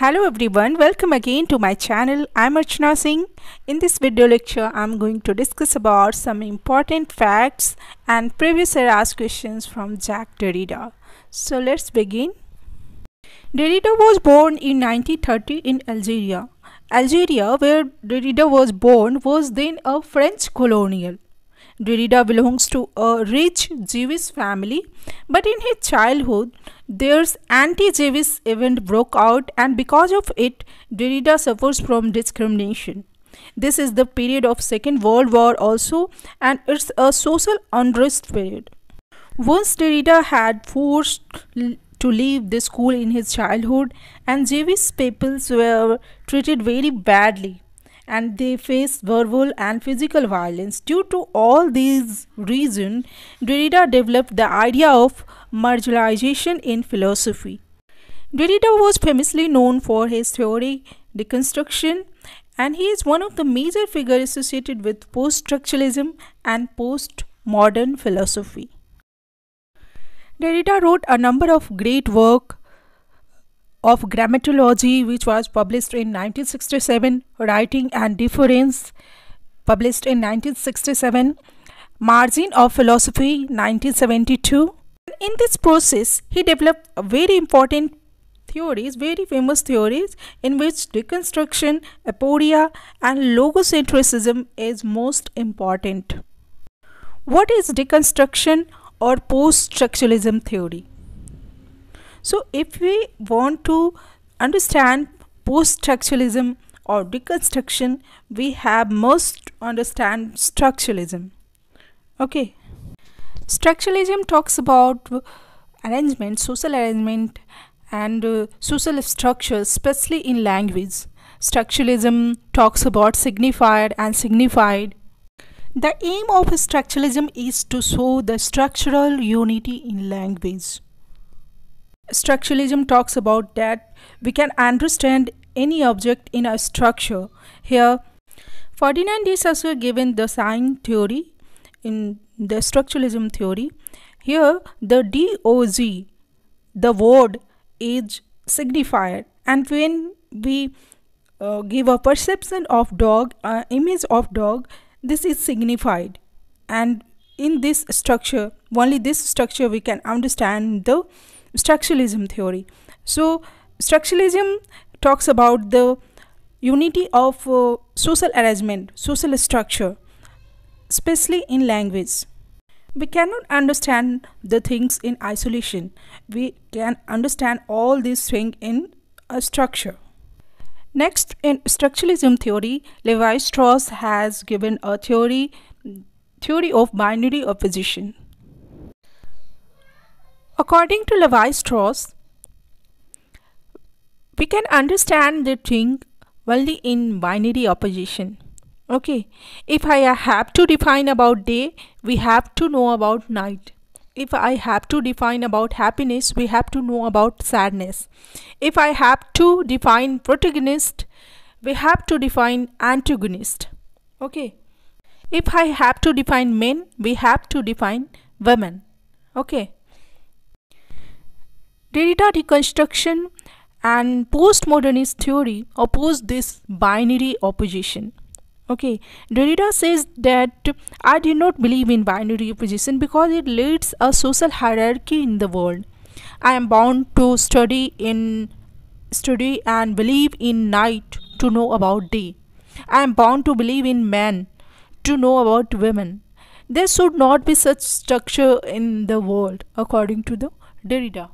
Hello everyone, welcome again to my channel. I'm Archana Singh. In this video lecture, I'm going to discuss about some important facts and previous asked questions from Jack Derrida. So let's begin. Derrida was born in 1930 in Algeria. Algeria, where Derrida was born, was then a French colonial. Derrida belongs to a rich Jewish family, but in his childhood, there's anti-Jewish event broke out and because of it, Derrida suffers from discrimination. This is the period of Second World War also and it's a social unrest period. Once Derrida had forced to leave the school in his childhood and Jewish people were treated very badly and they face verbal and physical violence. Due to all these reasons, Derrida developed the idea of marginalization in philosophy. Derrida was famously known for his theory deconstruction and he is one of the major figures associated with post-structuralism and post-modern philosophy. Derrida wrote a number of great works of Grammatology, which was published in 1967, Writing and Difference, published in 1967, Margin of Philosophy, 1972. In this process, he developed very important theories, very famous theories, in which deconstruction, aporia, and logocentrism is most important. What is deconstruction or post structuralism theory? So if we want to understand post-structuralism or deconstruction, we have must understand structuralism. Okay. Structuralism talks about arrangement, social arrangement and uh, social structures, especially in language. Structuralism talks about signified and signified. The aim of structuralism is to show the structural unity in language structuralism talks about that we can understand any object in a structure. Here, 49 is also given the sign theory in the structuralism theory. Here, the DOG, the word, is signified, and when we uh, give a perception of dog, uh, image of dog, this is signified, and in this structure, only this structure we can understand the structuralism theory. So, structuralism talks about the unity of uh, social arrangement, social structure, especially in language. We cannot understand the things in isolation. We can understand all these things in a structure. Next, in structuralism theory, Levi Strauss has given a theory, theory of binary opposition. According to Levi Strauss, we can understand the thing only in binary opposition. Okay, if I have to define about day, we have to know about night. If I have to define about happiness, we have to know about sadness. If I have to define protagonist, we have to define antagonist. Okay, if I have to define men, we have to define women. Okay. Derrida deconstruction and postmodernist theory oppose this binary opposition. Okay, Derrida says that I do not believe in binary opposition because it leads a social hierarchy in the world. I am bound to study in study and believe in night to know about day. I am bound to believe in men to know about women. There should not be such structure in the world, according to the Derrida.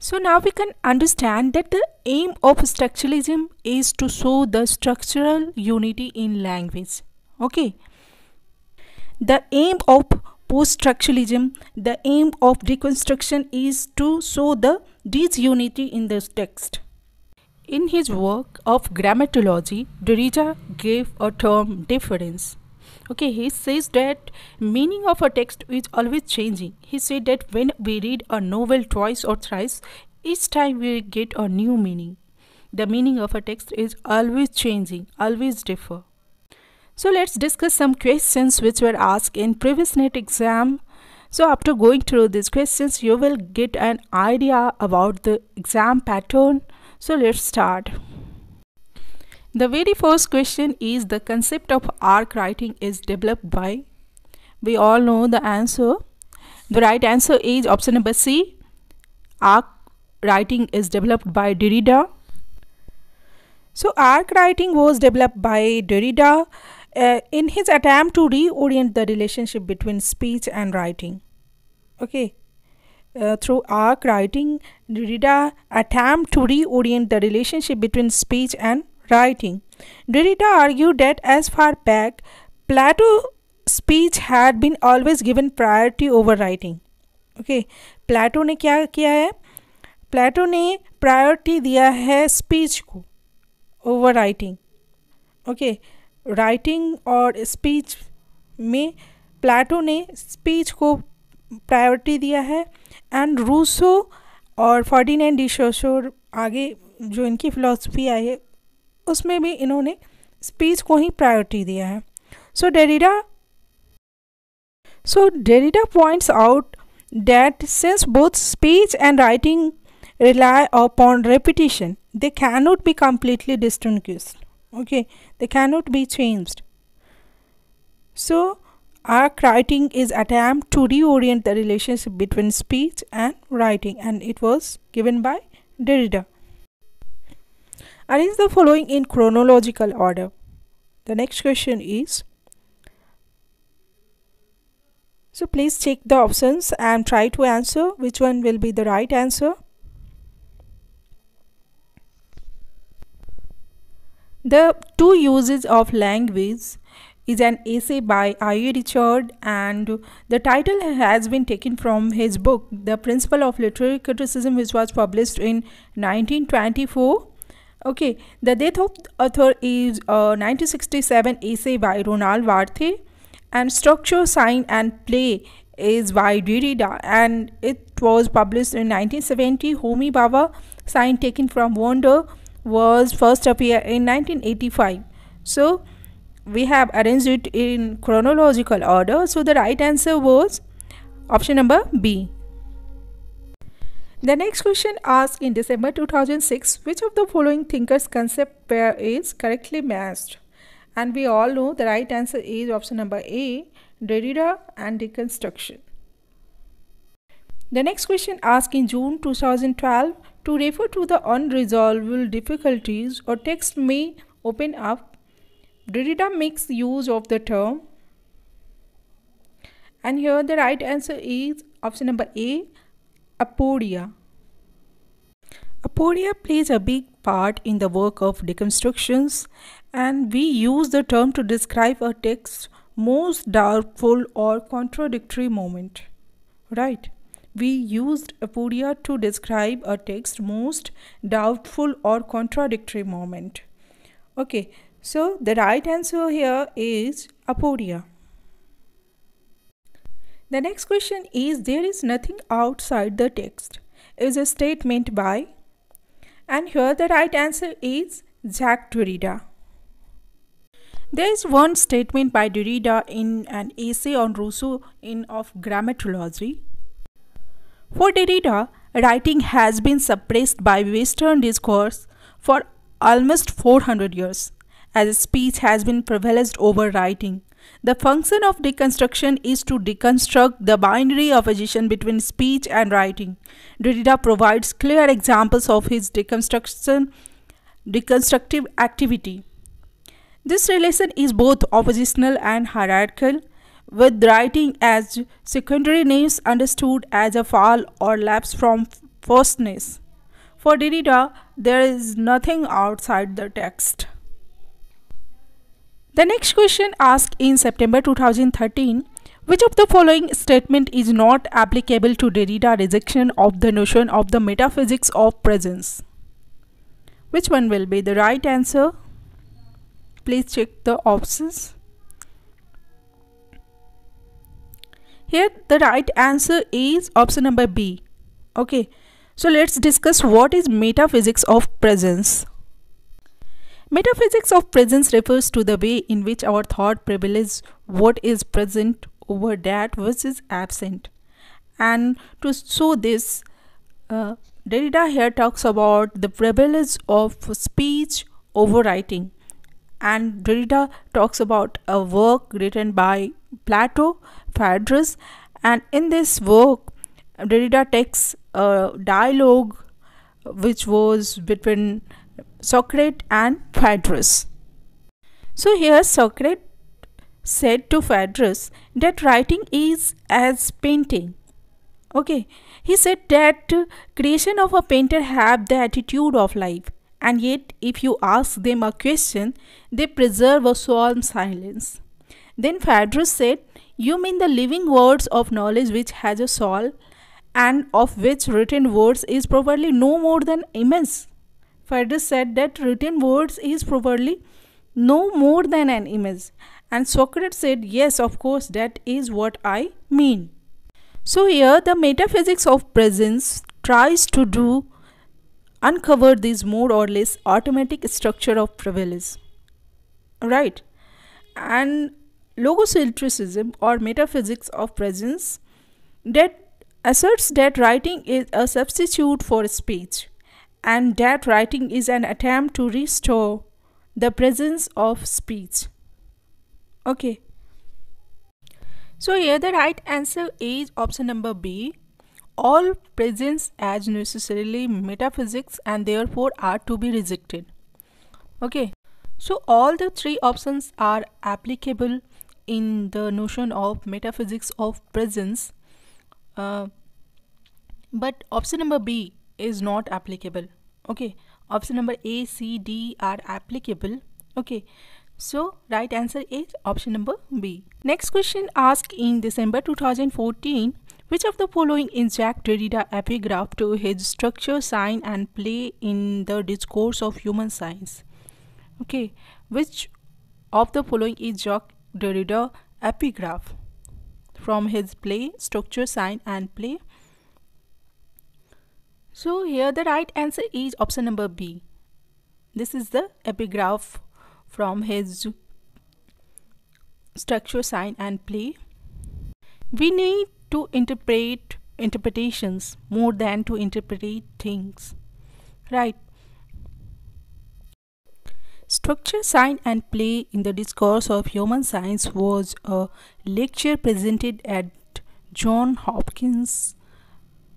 So now we can understand that the aim of structuralism is to show the structural unity in language. Okay. The aim of post-structuralism, the aim of deconstruction is to show the disunity in the text. In his work of grammatology, Derrida gave a term difference okay he says that meaning of a text is always changing he said that when we read a novel twice or thrice each time we get a new meaning the meaning of a text is always changing always differ so let's discuss some questions which were asked in previous net exam so after going through these questions you will get an idea about the exam pattern so let's start the very first question is the concept of arc writing is developed by. We all know the answer. The right answer is option number C. Arc writing is developed by Derrida. So arc writing was developed by Derrida uh, in his attempt to reorient the relationship between speech and writing. Okay. Uh, through arc writing, Derrida attempt to reorient the relationship between speech and writing. Derrida argued that as far back, Plato's speech had been always given priority over writing. Okay okay. Plato ने क्या किया है प्लेटो ने priority दिया है speech को over writing okay writing और speech में प्लेटो ने स्पीच को प्रायोरिटी दिया है एंड रूसो और फर्डिनेंड डिशोशोर आगे जो इनकी फ़िलासफ़ी आई है उसमें भी इन्होंने स्पीच को ही प्रायोरिटी दिया है so Derrida so Derrida points out that since both speech and writing rely upon repetition, they cannot be completely distinguished. Okay, they cannot be changed. So, our writing is attempt to reorient the relationship between speech and writing, and it was given by Derrida. Arrange the following in chronological order. The next question is so please check the options and try to answer which one will be the right answer. The two uses of language is an essay by I.E. Richard and the title has been taken from his book The Principle of Literary Criticism which was published in 1924 Okay, the death of the author is uh, 1967 essay by Ronald Varthe and Structure, Sign and Play is by Derrida and it was published in 1970. Homi Baba, Sign Taken from Wonder was first appeared in 1985. So, we have arranged it in chronological order. So, the right answer was option number B. The next question asked in December 2006 which of the following thinkers concept pair is correctly matched? And we all know the right answer is option number A Derrida and deconstruction. The next question asked in June 2012 to refer to the unresolvable difficulties or text may open up. Derrida makes use of the term and here the right answer is option number A Apodia. Apodia plays a big part in the work of deconstructions, and we use the term to describe a text's most doubtful or contradictory moment. Right? We used apodia to describe a text's most doubtful or contradictory moment. Okay, so the right answer here is apodia. The next question is there is nothing outside the text is a statement by and here the right answer is Jack Derrida. There is one statement by Derrida in an essay on Rousseau in of grammatology. For Derrida, writing has been suppressed by Western discourse for almost 400 years, as speech has been privileged over writing. The function of deconstruction is to deconstruct the binary opposition between speech and writing. Derrida provides clear examples of his deconstruction deconstructive activity. This relation is both oppositional and hierarchical, with writing as secondary names understood as a fall or lapse from firstness. For Derrida, there is nothing outside the text. The next question asked in September 2013 which of the following statement is not applicable to Derrida rejection of the notion of the metaphysics of presence? Which one will be the right answer? Please check the options. Here the right answer is option number B. Okay, so let's discuss what is metaphysics of presence. Metaphysics of presence refers to the way in which our thought privileges what is present over that which is absent. And to show this, uh, Derrida here talks about the privilege of speech over writing. And Derrida talks about a work written by Plato, Phaedrus, and in this work, Derrida takes a dialogue which was between Socrates and Phaedrus. So here Socrates said to Phaedrus that writing is as painting. Okay, he said that creation of a painter have the attitude of life and yet if you ask them a question they preserve a solemn silence. Then Phaedrus said, You mean the living words of knowledge which has a soul and of which written words is probably no more than immense Feder said that written words is probably no more than an image. And Socrates said, Yes, of course, that is what I mean. So, here the metaphysics of presence tries to do uncover this more or less automatic structure of privilege. Right? And logocentricism or metaphysics of presence that asserts that writing is a substitute for speech and that writing is an attempt to restore the presence of speech. Okay. So here the right answer is option number B. All presence as necessarily metaphysics and therefore are to be rejected. Okay. So all the three options are applicable in the notion of metaphysics of presence. Uh, but option number B is not applicable okay option number a c d are applicable okay so right answer is option number b next question asked in december 2014 which of the following is Jack Derrida epigraph to his structure, sign, and play in the discourse of human science? Okay, which of the following is Jack Derrida epigraph from his play, structure, sign, and play? So here the right answer is option number B. This is the epigraph from his structure sign and play. We need to interpret interpretations more than to interpret things. Right. Structure Sign and Play in the Discourse of Human Science was a lecture presented at Johns Hopkins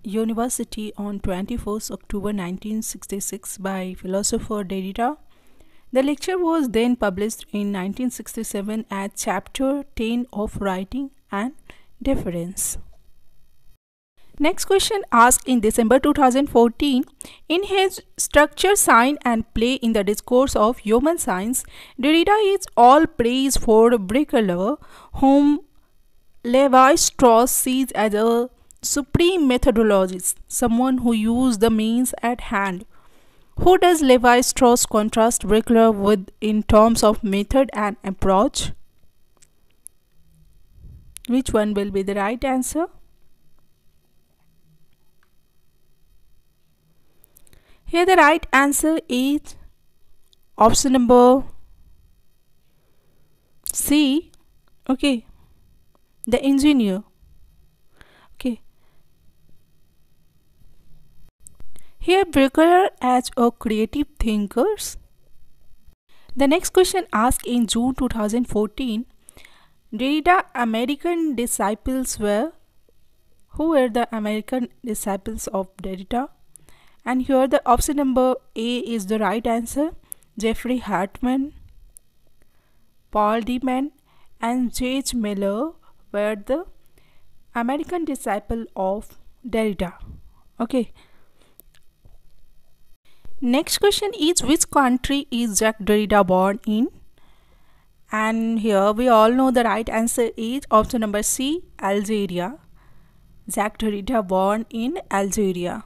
University on 24th October 1966 by philosopher Derrida. The lecture was then published in 1967 at Chapter 10 of Writing and Deference. Next question asked in December 2014 In his Structure, Sign and Play in the Discourse of Human Science, Derrida is all praise for Brickelover, whom Levi Strauss sees as a supreme methodologist, someone who used the means at hand. Who does Levi Strauss contrast Brickler with in terms of method and approach? Which one will be the right answer? Here the right answer is option number C. Okay, the engineer. Here Berger as a creative thinkers. The next question asked in June 2014, Derrida American disciples were who were the American disciples of Derrida? And here the option number A is the right answer. Jeffrey Hartman, Paul Deman, and J.H. Miller were the American disciple of Derrida. Okay. Next question is which country is Jack Derrida born in? And here we all know the right answer is option number C, Algeria. Jack Derrida born in Algeria.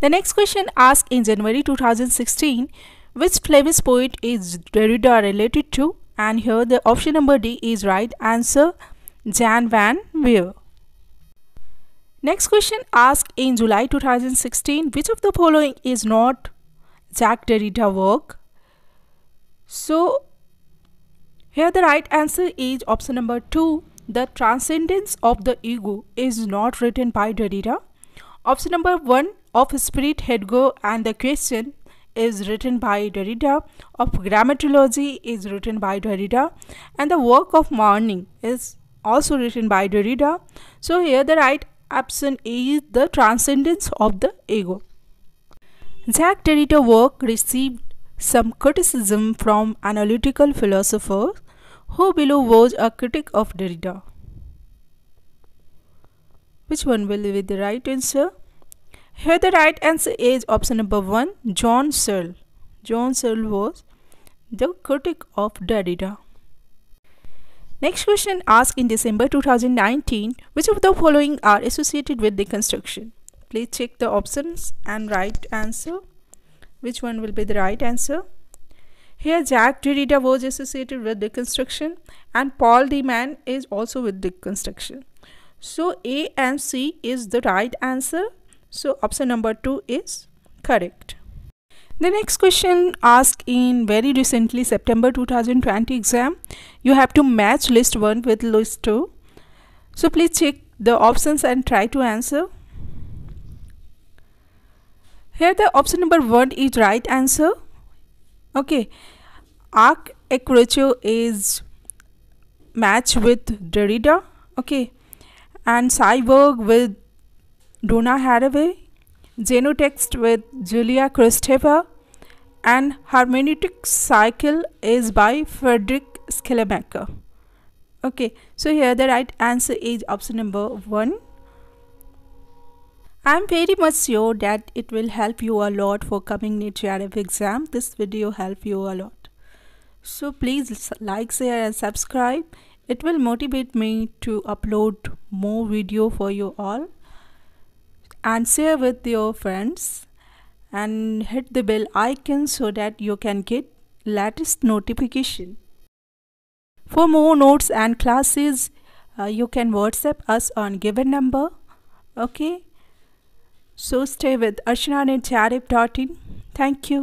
The next question asked in January 2016, which Flemish poet is Derrida related to? And here the option number D is right answer, Jan van Weir. Next question asked in July 2016, which of the following is not Jack Derrida work? So here the right answer is option number 2. The Transcendence of the Ego is not written by Derrida. Option number 1 of Spirit go and the Question is written by Derrida. Of Grammatology is written by Derrida. And the work of Mourning is also written by Derrida. So here the right absent is the transcendence of the ego. Zach Derrida's work received some criticism from analytical philosophers who below was a critic of Derrida. Which one will be the right answer? Here the right answer is option number 1, John Searle. John Searle was the critic of Derrida. Next question asked in December 2019, which of the following are associated with the construction? Please check the options and write answer. Which one will be the right answer? Here Jack Derrida was associated with deconstruction and Paul man is also with deconstruction. So A and C is the right answer. So option number 2 is correct. The next question asked in very recently September 2020 exam. You have to match list 1 with list 2. So please check the options and try to answer. Here the option number 1 is right answer. Okay. Arc Equator is match with Derrida. Okay. And Cyborg with Donna Haraway text with Julia Kristeva and Hermeneutic Cycle is by Frederick Schleiermacher. Okay, so here the right answer is option number 1. I'm very much sure that it will help you a lot for coming NEET exam. This video help you a lot. So please like, share and subscribe. It will motivate me to upload more video for you all and share with your friends and hit the bell icon so that you can get latest notification. For more notes and classes, uh, you can WhatsApp us on given number. Okay. So stay with ashnanetcharip.in. Thank you.